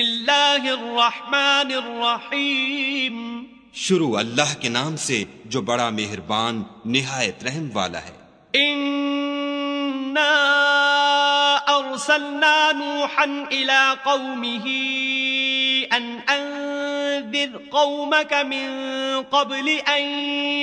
اللہ الرحمن الرحیم شروع اللہ کے نام سے جو بڑا مہربان نہایت رحم والا ہے ارسلنا نوحا الى قومه ان انذر قومك من قبل ان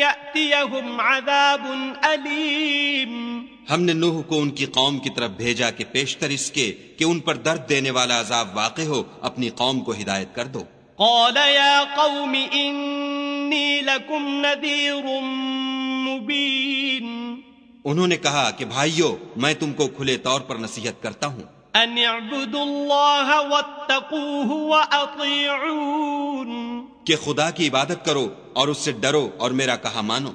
یأتیہم عذاب علیم ہم نے نوح کو ان کی قوم کی طرف بھیجا کہ پیشتر اس کے کہ ان پر درد دینے والا عذاب واقع ہو اپنی قوم کو ہدایت کر دو قال قوم انی لکم نذیر مبین انہوں نے کہا کہ بھائیو میں تم کو کھلے طور پر نصیحت کرتا ہوں ان اعبدوا اللہ واطیعون کہ خدا کی عبادت کرو اور اس سے ڈرو اور میرا کہا مانو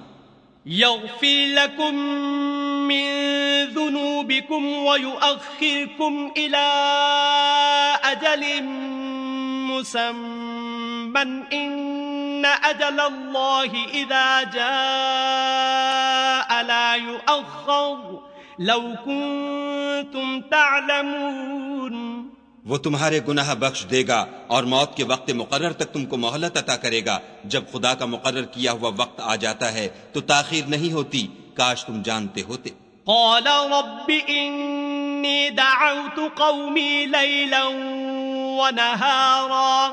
لکم من ذنوبكم ويؤخركم إلى أجل أجل مسمى إن الله إذا جاء لا يؤخر لو كنتم تعلمون وہ تمہارے گناہ بخش دے گا اور موت کے وقت مقرر تک تم کو مہلت عطا کرے گا جب خدا کا مقرر کیا ہوا وقت آ جاتا ہے تو تاخیر نہیں ہوتی کاش تم جانتے ہوتے قال رب انی دعوت قومی لیلا ونہارا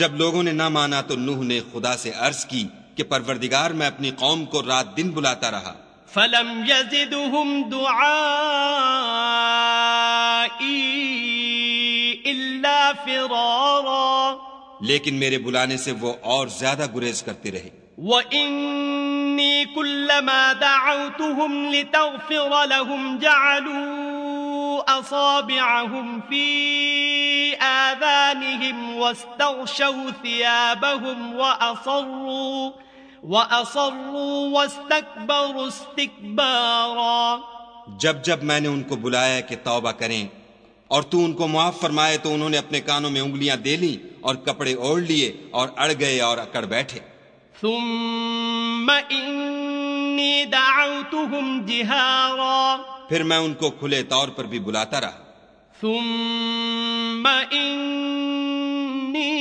جب لوگوں نے نہ مانا تو نوح نے خدا سے عرض کی کہ پروردگار میں اپنی قوم کو رات دن بلاتا رہا فلم یزدہم دعائی الا فرارا لیکن میرے بلانے سے وہ اور زیادہ گریز کرتے رہے وَإِن كلما دعوتهم لتغفر لهم جعلوا أصابعهم في آذانهم واستغشوا ثيابهم وأصروا وأصروا واستكبروا استكبارا جب جب میں نے ان کو بلایا کہ توبہ کریں اور تو ان کو معاف فرمائے تو انہوں نے اپنے کانوں میں انگلیاں دے لیں اور کپڑے اوڑھ لیے اور اڑ گئے اور اکڑ بیٹھے ثم ان انی دعوتهم جہارا پھر میں ان کو کھلے طور پر بھی بلاتا رہا ثم انی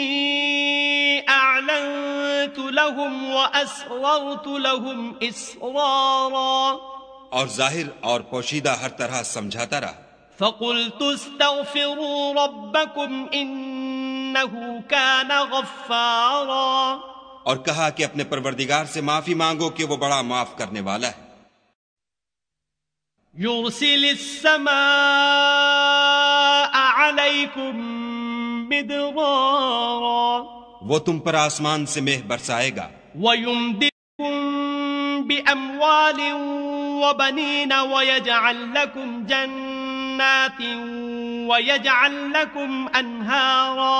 اعلنت لهم واسررت لهم اسرارا اور ظاہر اور پوشیدہ ہر طرح سمجھاتا رہا فقلت استغفروا ربکم انہو کان غفارا اور کہا کہ اپنے پروردگار سے معافی مانگو کہ وہ بڑا معاف کرنے والا ہے یرسل السماء علیکم مدرارا وہ تم پر آسمان سے مہ برسائے گا ویمدکم بی اموال وبنین ویجعل لکم جنات ویجعل لکم انہارا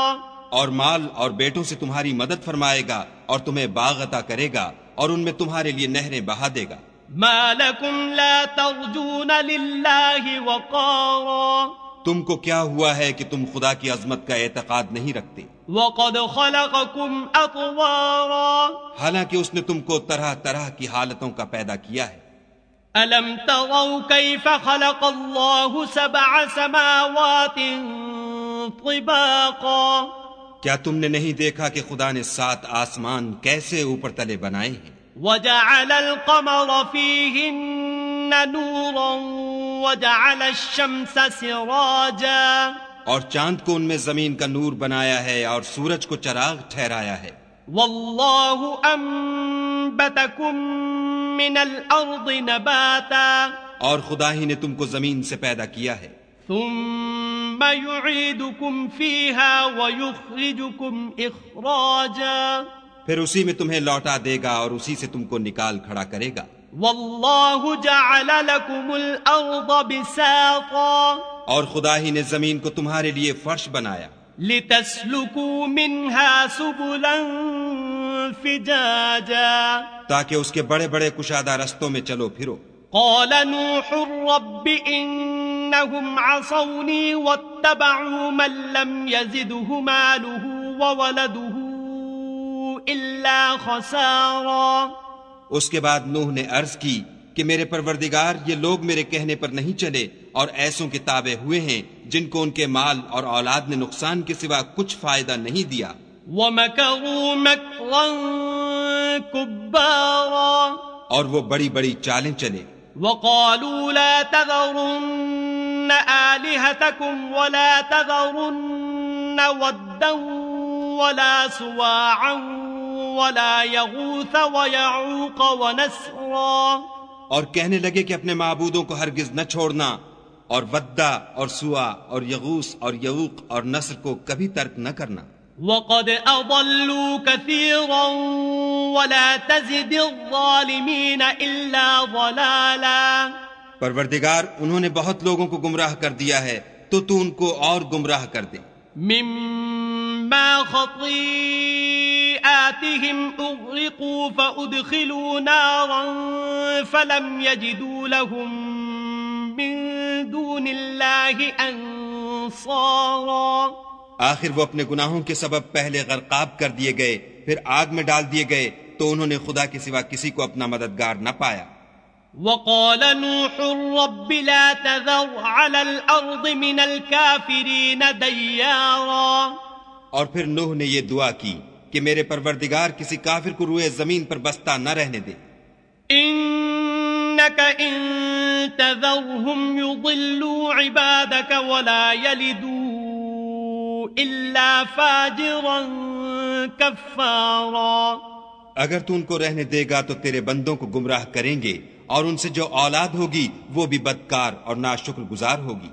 اور مال اور بیٹوں سے تمہاری مدد فرمائے گا اور تمہیں باغتا کرے گا اور ان میں تمہارے لیے نہریں بہا دے گا ما لکم لا ترجون للہ وقارا تم کو کیا ہوا ہے کہ تم خدا کی عظمت کا اعتقاد نہیں رکھتے وقد خلقکم اطوارا حالانکہ اس نے تم کو طرح طرح کی حالتوں کا پیدا کیا ہے الم تروا کیف خلق اللہ سبع سماوات طباقا کیا تم نے نہیں دیکھا کہ خدا نے سات آسمان کیسے اوپر تلے بنائے ہیں وجعل القمر فيهن نورا وجعل الشمس سراجا اور چاند کو ان میں زمین کا نور بنایا ہے اور سورج کو چراغ ٹھہرایا ہے والله انبتكم من الارض نباتا اور خدا ہی نے تم کو زمین سے پیدا کیا ہے ثم ثم یعیدکم فیها ویخرجکم اخراجا پھر اسی میں تمہیں لوٹا دے گا اور اسی سے تم کو نکال کھڑا کرے گا واللہ جعل لکم الارض بساطا اور خدا ہی نے زمین کو تمہارے لیے فرش بنایا لتسلکوا منها سبلا فجاجا تاکہ اس کے بڑے بڑے کشادہ رستوں میں چلو پھرو قال نوح رب ان انہم عصونی واتبعو من لم یزدہ ماله وولدہ الا خسارا اس کے بعد نوح نے عرض کی کہ میرے پروردگار یہ لوگ میرے کہنے پر نہیں چلے اور ایسوں کے تابع ہوئے ہیں جن کو ان کے مال اور اولاد نے نقصان کے سوا کچھ فائدہ نہیں دیا وَمَكَرُوا مَكْرًا كُبَّارًا اور وہ بڑی بڑی چالیں چلے وقالوا لا تذرن آلهتكم ولا تذرن ودا ولا سواعا ولا يغوث ويعوق ونسرا اور کہنے لگے کہ اپنے معبودوں کو ہرگز نہ چھوڑنا اور ودہ اور سوا اور یغوس اور یوق اور نصر کو کبھی ترک نہ کرنا وقد اضلوا كثيرا ولا تزد الظالمين الا ضلالا پروردگار انہوں نے بہت لوگوں کو گمراہ کر دیا ہے تو تو ان کو اور گمراہ کر دے مما خطیئاتهم اغرقوا فادخلوا نارا فلم يجدوا لهم من دون الله انصارا آخر وہ اپنے گناہوں کے سبب پہلے غرقاب کر دیے گئے پھر آگ میں ڈال دیے گئے تو انہوں نے خدا کے سوا کسی کو اپنا مددگار نہ پایا وقال نوح رب لا تذر على الارض من الكافرين اور پھر نوح نے یہ دعا کی کہ میرے پروردگار کسی کافر کو روئے زمین پر بستہ نہ رہنے دے ولا یلدوا الا فاجرا کفارا اگر تو ان کو رہنے دے گا تو تیرے بندوں کو گمراہ کریں گے اور ان سے جو اولاد ہوگی وہ بھی بدکار اور ناشکر گزار ہوگی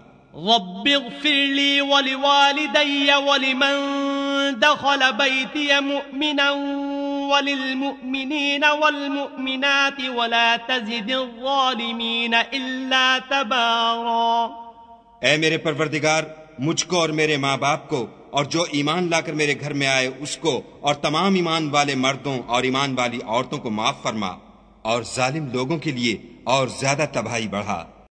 رب اغفر لی ولوالدی ولمن دخل بیتی مؤمنا وللمؤمنین والمؤمنات ولا تزد الظالمین الا تبارا اے میرے پروردگار مجھ کو اور میرے ماں باپ کو اور جو ایمان لا کر میرے گھر میں آئے اس کو اور تمام ایمان والے مردوں اور ایمان والی عورتوں کو معاف فرما اور ظالم لوگوں کے لیے اور زیادہ تباہی بڑھا